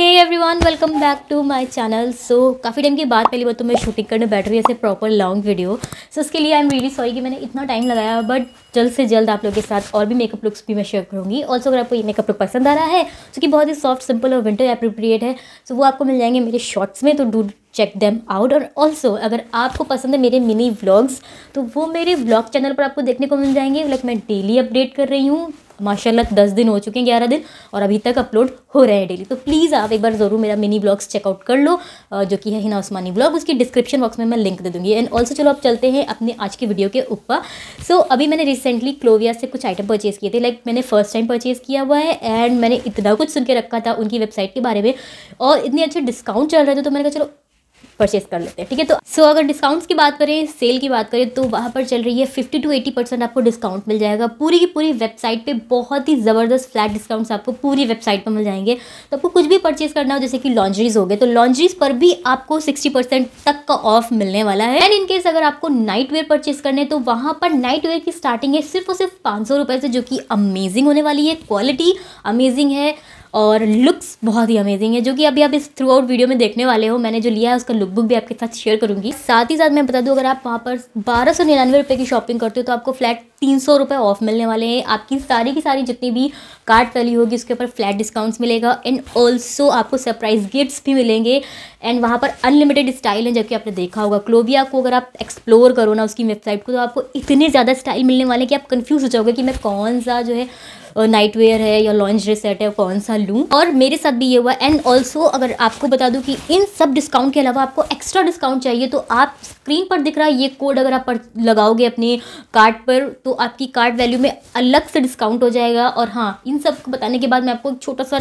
hey everyone welcome back to my channel so काफ़ी time के बाद पहली बार तो मैं शूटिंग करने बैठ रही ऐसे proper long video so so, उसके लिए आई एम रियली सॉरी कि मैंने इतना टाइम लगाया बट जल्द से जल्द आप लोगों के साथ और भी मेकअप लुक्स भी मैं शेयर करूँगी ऑल्सो अगर आपको ये मेकअप लुक पसंद आ रहा है जो कि बहुत ही सॉफ्ट सिंपल और विंटर अप्रोप्रिएट है सो तो so, वो आपको मिल जाएंगे मेरे शॉर्ट्स में तो डू चेक दैम आउट और ऑल्सो अगर आपको पसंद है मेरे मिनी व्लॉग्स तो वो मेरे ब्लॉग चैनल पर आपको देखने को मिल जाएंगे लाइक मैं डेली अपडेट कर रही हूँ माशाल्लाह दस दिन हो चुके हैं ग्यारह दिन और अभी तक अपलोड हो रहे हैं डेली तो प्लीज़ आप एक बार ज़रूर मेरा मिनी ब्लॉग्स चेकआउट कर लो जो कि है हिना उस्मानी ब्लॉग उसकी डिस्क्रिप्शन बॉक्स में मैं लिंक दे दूँगी एंड ऑल्सो चलो आप चलते हैं अपने आज की वीडियो के ऊपर सो so, अभी मैंने रिसेंटली क्लोविया से कुछ आइटम परचेज़ किए थे लाइक like, मैंने फर्स्ट टाइम परचेज़ किया हुआ है एंड मैंने इतना कुछ सुन के रखा था उनकी वेबसाइट के बारे में और इतने अच्छे डिस्काउंट चल रहे थे तो मैंने कहा चलो परचेस कर लेते हैं ठीक है तो सो अगर डिस्काउंट्स की बात करें सेल की बात करें तो वहाँ पर चल रही है 50 टू 80 परसेंट आपको डिस्काउंट मिल जाएगा पूरी की पूरी वेबसाइट पे बहुत ही ज़बरदस्त फ्लैट डिस्काउंट्स आपको पूरी वेबसाइट पर मिल जाएंगे तो आपको कुछ भी परचेस करना हो जैसे कि लॉन्ड्रीज हो गए तो लॉन्ड्रीज पर भी आपको सिक्सटी तक का ऑफ मिलने वाला है एंड इनकेस अगर आपको नाइट वेयर परचेस करने तो वहाँ पर नाइट वेयर की स्टार्टिंग है सिर्फ और सिर्फ पाँच से जो कि अमेजिंग होने वाली है क्वालिटी अमेजिंग है और लुक्स बहुत ही अमेजिंग है जो कि अभी आप इस थ्रू आउट वीडियो में देखने वाले हो मैंने जो लिया है उसका लुक बुक भी आपके साथ शेयर करूंगी साथ ही साथ मैं बता दूं अगर आप वहाँ पर बारह सौ निन्यानवे रुपये की शॉपिंग करते हो तो आपको फ्लैट तीन सौ रुपये ऑफ मिलने वाले हैं आपकी सारी की सारी जितनी भी कार्ड वैली होगी उसके ऊपर फ्लैट डिस्काउंट्स मिलेगा एंड ऑल्सो आपको सरप्राइज गिफ्ट्स भी मिलेंगे एंड वहाँ पर अनलिमिटेड स्टाइल है जबकि आपने देखा होगा क्लोबिया को अगर आप एक्सप्लोर करो ना उसकी वेबसाइट को तो आपको इतने ज़्यादा स्टाइल मिलने वाले कि आप कन्फ्यूज़ हो जाओगे कि मैं कौन सा जो है नाइट वेयर है या लॉन्च ड्रेस सेट है कौन सा लूँ और मेरे साथ भी ये हुआ एंड ऑल्सो अगर आपको बता दूँ कि इन सब डिस्काउंट के अलावा आपको एक्स्ट्रा डिस्काउंट चाहिए तो आप स्क्रीन पर दिख रहा है ये कोड अगर आप लगाओगे अपने कार्ड पर तो आपकी कार्ड वैल्यू में अलग से डिस्काउंट हो जाएगा और हाँ इन सब को बताने के बाद मैं आपको एक छोटा सा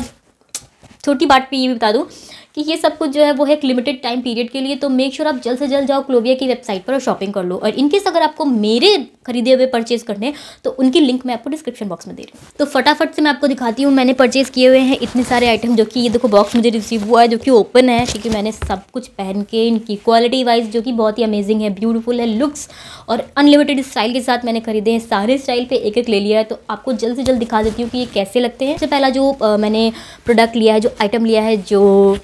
छोटी बात पे ये भी बता दूँ कि ये सब कुछ जो है वो है एक लिमिटेड टाइम पीरियड के लिए तो मेक श्योर sure आप जल्द से जल्द जाओ क्लोविया की वेबसाइट पर और शॉपिंग कर लो और इनकेस अगर आपको मेरे खरीदे हुए परचेज करने तो उनकी लिंक मैं आपको डिस्क्रिप्शन बॉक्स में दे रही हूँ तो फटाफट से मैं आपको दिखाती हूँ मैंने परचेज़ किए हुए हैं इतने सारे आइटम जो कि ये देखो बॉक्स मुझे रिसीव हुआ है जो कि ओपन है क्योंकि मैंने सब कुछ पहन के इनकी क्वालिटी वाइज जो कि बहुत ही अमेजिंग है ब्यूटीफुल है लुक्स और अनलिमिटेड स्टाइल के साथ मैंने खरीदे हैं सारे स्टाइल पे एक एक ले लिया है तो आपको जल्द से जल्द दिखा देती हूँ कि ये कैसे लगते हैं सबसे पहला जो आ, मैंने प्रोडक्ट लिया है जो आइटम लिया है जो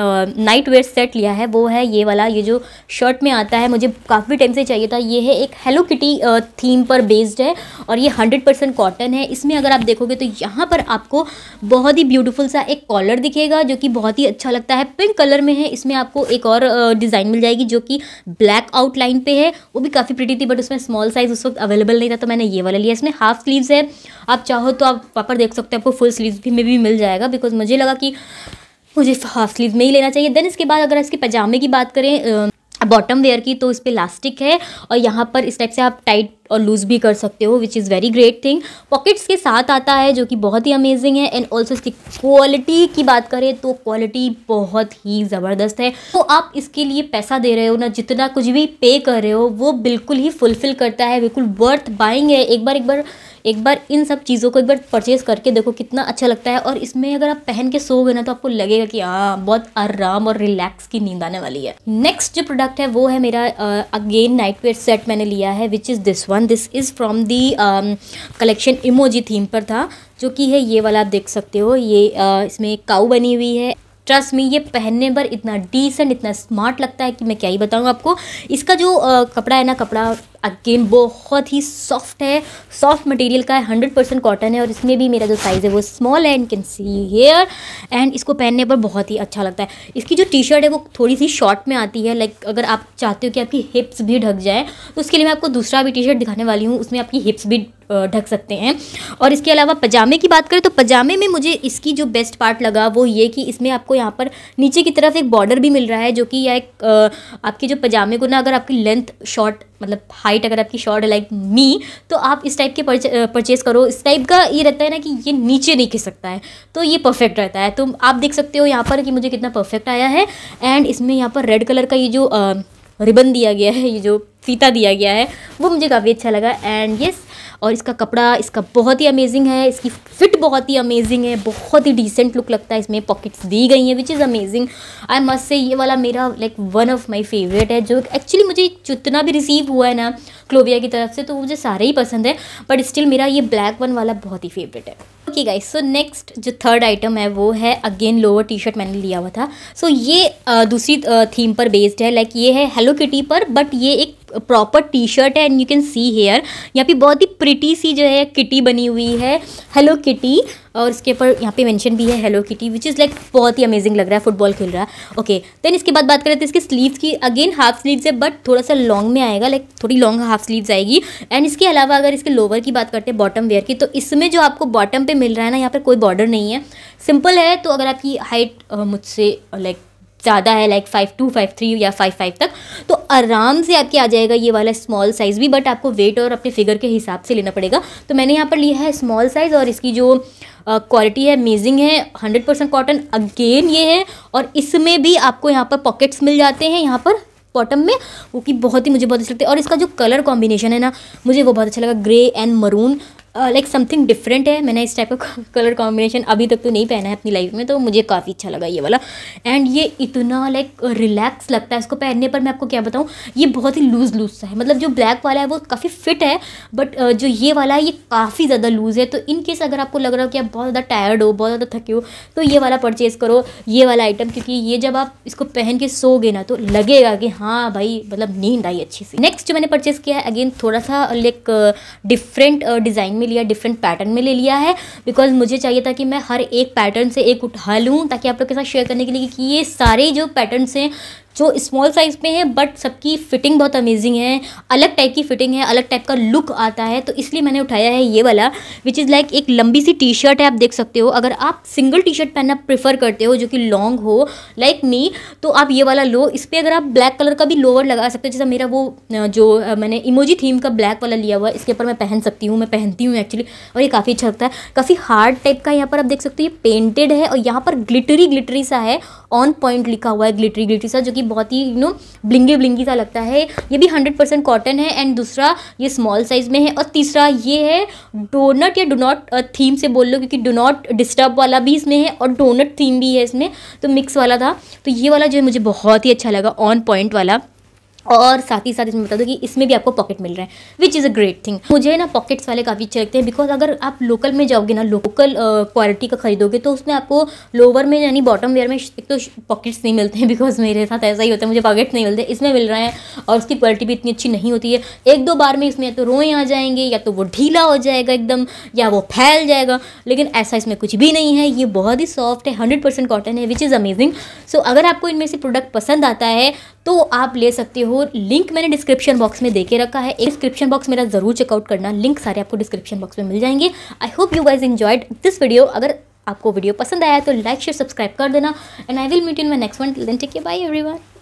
नाइट वेयर सेट लिया है वो है ये वाला ये जो शर्ट में आता है मुझे काफ़ी टाइम से चाहिए था ये है एक हेलो किटी थीम पर बेस्ड है और ये हंड्रेड परसेंट कॉटन है इसमें अगर आप देखोगे तो यहाँ पर आपको बहुत ही ब्यूटीफुल सा एक कॉलर दिखेगा जो कि बहुत ही अच्छा लगता है पिंक कलर में है इसमें आपको एक और डिज़ाइन मिल जाएगी जो कि ब्लैक आउटलाइन पे है वो भी काफ़ी प्रिटी थी बट उसमें स्मॉल साइज़ उस वक्त अवेलेबल नहीं था तो मैंने ये वाला लिया इसमें हाफ स्लीव्स है आप चाहो तो आप वहाँ पर देख सकते हो आपको फुल स्लीव भी में भी मिल जाएगा बिकॉज मुझे लगा कि मुझे हाफ स्लीव में ही लेना चाहिए देन इसके बाद अगर इसके पजामे की बात करें बॉटम वेयर की तो इस पर लास्टिक है और यहाँ पर इस टाइप से आप टाइट और लूज़ भी कर सकते हो which is very great thing pockets के साथ आता है जो कि बहुत ही अमेजिंग है एंड ऑल्सो इसकी क्वालिटी की बात करें तो क्वालिटी बहुत ही ज़बरदस्त है तो आप इसके लिए पैसा दे रहे हो ना जितना कुछ भी पे कर रहे हो वो बिल्कुल ही फुलफिल करता है बिल्कुल वर्थ बाइंग है एक बार एक बार एक बार इन सब चीज़ों को एक बार परचेज़ करके देखो कितना अच्छा लगता है और इसमें अगर आप पहन के सोओगे ना तो आपको लगेगा कि हाँ बहुत आराम और रिलैक्स की नींद आने वाली है नेक्स्ट जो प्रोडक्ट है वो है मेरा अगेन नाइट वेयर सेट मैंने लिया है which is this one one this is from the collection emoji theme पर था जो कि है ये वाला आप देख सकते हो ये uh, इसमें काउ बनी हुई है ट्रस्ट में ये पहनने पर इतना डिसेंट इतना स्मार्ट लगता है कि मैं क्या ही बताऊँ आपको इसका जो uh, कपड़ा है ना कपड़ा अगेन बहुत ही सॉफ्ट है सॉफ्ट मटेरियल का है हंड्रेड परसेंट कॉटन है और इसमें भी मेरा जो साइज़ है वो स्मॉल है and can see here and इसको पहनने पर बहुत ही अच्छा लगता है इसकी जो टी शर्ट है वो थोड़ी सी शॉर्ट में आती है लाइक अगर आप चाहते हो कि आपकी हिप्स भी ढक जाए तो उसके लिए मैं आपको दूसरा भी टी शर्ट दिखाने वाली हूँ उसमें आपकी हिप्स भी ढक सकते हैं और इसके अलावा पजामे की बात करें तो पजामे में मुझे इसकी जो बेस्ट पार्ट लगा वो ये कि इसमें आपको यहाँ पर नीचे की तरफ एक बॉर्डर भी मिल रहा है जो कि यह एक आपके जो पजामे को ना अगर आपकी लेंथ शॉर्ट मतलब हाइट अगर आपकी शॉर्ट है लाइक मी तो आप इस टाइप के परचेज़ करो इस टाइप का ये रहता है ना कि ये नीचे नहीं खिस सकता है तो ये परफेक्ट रहता है तो आप देख सकते हो यहाँ पर कि मुझे कितना परफेक्ट आया है एंड इसमें यहाँ पर रेड कलर का ये जो रिबन दिया गया है ये जो फीता दिया गया है वो मुझे काफ़ी अच्छा लगा एंड येस और इसका कपड़ा इसका बहुत ही अमेजिंग है इसकी फिट बहुत ही अमेजिंग है बहुत ही डिसेंट लुक लगता है इसमें पॉकेट्स दी गई हैं which is amazing I must say ये वाला मेरा like one of my favourite है जो एक्चुअली मुझे जितना भी रिसीव हुआ है ना क्लोविया की तरफ से तो मुझे सारे ही पसंद है बट स्टिल मेरा ये ब्लैक वन वाला बहुत ही फेवरेट है ओके गाइस सो नेक्स्ट जो थर्ड आइटम है वो है अगेन लोअर टी शर्ट मैंने लिया हुआ था सो so, ये दूसरी थीम पर बेस्ड है लाइक like ये है हेलो किटी पर बट ये एक प्रॉपर टी शर्ट है and you can see here यहाँ पे बहुत ही प्रिटी सी जो है किटी बनी हुई है हेलो किटी और इसके ऊपर यहाँ पे मेंशन भी है Hello Kitty which is like बहुत ही अमेजिंग लग रहा है फुटबॉल खेल रहा है ओके देन इसके बाद बात करें तो इसके स्लीव की अगेन हाफ स्लीव्स है बट थोड़ा सा लॉन्ग में आएगा लाइक थोड़ी लॉन्ग हाफ स्लीव्स आएगी एंड इसके अलावा अगर इसके लोवर की बात करते हैं बॉटम वेयर की तो इसमें जो आपको बॉटम पर मिल रहा है ना यहाँ पर कोई बॉर्डर नहीं है सिंपल है तो अगर आपकी हाइट मुझसे लाइक ज़्यादा है like five two five three या फाइव फाइव तक तो आराम से आपके आ जाएगा ये वाला स्मॉल साइज़ भी बट आपको वेट और अपने फिगर के हिसाब से लेना पड़ेगा तो मैंने यहाँ पर लिया है स्मॉल साइज़ और इसकी जो क्वालिटी है अमेजिंग है हंड्रेड परसेंट कॉटन अगेन ये है और इसमें भी आपको यहाँ पर पॉकेट्स मिल जाते हैं यहाँ पर बॉटम में वो कि बहुत ही मुझे बहुत अच्छे लगते हैं और इसका जो कलर कॉम्बिनेशन है ना मुझे वो बहुत अच्छा लगा grey and maroon like something different है मैंने इस टाइप का कलर कॉम्बिनेशन अभी तक तो नहीं पहना है अपनी लाइफ में तो मुझे काफ़ी अच्छा लगा ये वाला एंड ये इतना लाइक रिलैक्स लगता है इसको पहनने पर मैं आपको क्या बताऊँ ये बहुत ही लूज़ लूज़ सा है मतलब जो ब्लैक वाला है वो काफ़ी फिट है बट uh, जो ये वाला है ये काफ़ी ज़्यादा लूज़ है तो इन केस अगर आपको लग रहा हो कि आप बहुत ज़्यादा टायर्ड हो बहुत ज़्यादा थके हो तो ये वाला परचेज़ करो ये वाला आइटम क्योंकि ये जब आप इसको पहन के सोगे ना तो लगेगा कि हाँ भाई मतलब नींद आई अच्छी सी नेक्स्ट जो मैंने परचेज़ किया है अगेन थोड़ा सा लाइक डिफरेंट डिज़ाइन में लिया डिफरेंट पैटर्न में ले लिया है बिकॉज मुझे चाहिए था कि मैं हर एक पैटर्न से एक उठा लूँ ताकि आप लोग के साथ शेयर करने के लिए कि ये सारे जो पैटर्न हैं जो स्मॉल साइज़ में है बट सबकी फ़िटिंग बहुत अमेजिंग है अलग टाइप की फ़िटिंग है अलग टाइप का लुक आता है तो इसलिए मैंने उठाया है ये वाला विच इज़ लाइक एक लंबी सी टी शर्ट है आप देख सकते हो अगर आप सिंगल टी शर्ट पहनना प्रेफर करते हो जो कि लॉन्ग हो लाइक like मी तो आप ये वाला लो इस पर अगर आप ब्लैक कलर का भी लोअर लगा सकते हो जैसा मेरा वो जो मैंने इमोजी थीम का ब्लैक वाला लिया हुआ है इसके ऊपर मैं पहन सकती हूँ मैं पहनती हूँ एक्चुअली और ये काफ़ी अच्छा लगता है काफ़ी हार्ड टाइप का यहाँ पर आप देख सकते हो ये पेंटेड है और यहाँ पर ग्लिटरी ग्लिटरी सा है ऑन पॉइंट लिखा हुआ है ग्लिटरी ग्लिटरी सा जो कि बहुत ही यू नो ब्लिंगी ब्लिंगी सा लगता है ये भी हंड्रेड परसेंट कॉटन है एंड दूसरा ये स्मॉल साइज़ में है और तीसरा ये है डोनट या डोनॉट थीम से बोल लो क्योंकि डोनॉट डिस्टर्ब वाला भी इसमें है और डोनट थीम भी है इसमें तो मिक्स वाला था तो ये वाला जो है मुझे बहुत ही अच्छा लगा ऑन पॉइंट वाला और साथ ही साथ इसमें बता दो कि इसमें भी आपको पॉकेट मिल रहा है which is a great thing मुझे ना पॉकेट्स वाले काफ़ी अच्छे लगते हैं बिकॉज अगर आप लोकल में जाओगे ना लोकल क्वालिटी का खरीदोगे तो उसमें आपको लोअर में यानी बॉटम वेयर में एक तो पॉकेट्स नहीं मिलते हैं बिकॉज मेरे साथ ऐसा ही होता है मुझे पॉकेट्स नहीं मिलते इसमें मिल रहे हैं और उसकी क्वालिटी भी इतनी अच्छी नहीं होती है एक दो बार में इसमें या तो रोएँ आ जाएंगे या तो वो ढीला हो जाएगा एकदम या वो फैल जाएगा लेकिन ऐसा इसमें कुछ भी नहीं है ये बहुत ही सॉफ्ट है हंड्रेड परसेंट कॉटन है विच इज़ अमेजिंग सो अगर आपको इनमें से प्रोडक्ट पसंद आता है तो आप ले सकते हो लिंक मैंने डिस्क्रिप्शन बॉक्स में देके रखा है एक डिस्क्रिप्शन बॉक्स मेरा ज़रूर चेकआउट करना लिंक सारे आपको डिस्क्रिप्शन बॉक्स में मिल जाएंगे I hope you guys enjoyed this video अगर आपको वीडियो पसंद आया तो लाइक शेयर सब्सक्राइब कर देना and I will meet in my next one take you bye bye